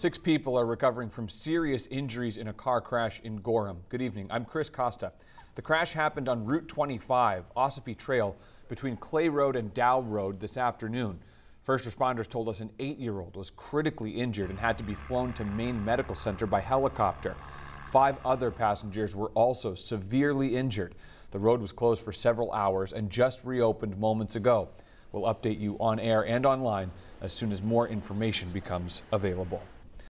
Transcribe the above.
Six people are recovering from serious injuries in a car crash in Gorham. Good evening. I'm Chris Costa. The crash happened on Route 25, Ossipee Trail, between Clay Road and Dow Road this afternoon. First responders told us an eight year old was critically injured and had to be flown to Maine Medical Center by helicopter. Five other passengers were also severely injured. The road was closed for several hours and just reopened moments ago. We'll update you on air and online as soon as more information becomes available.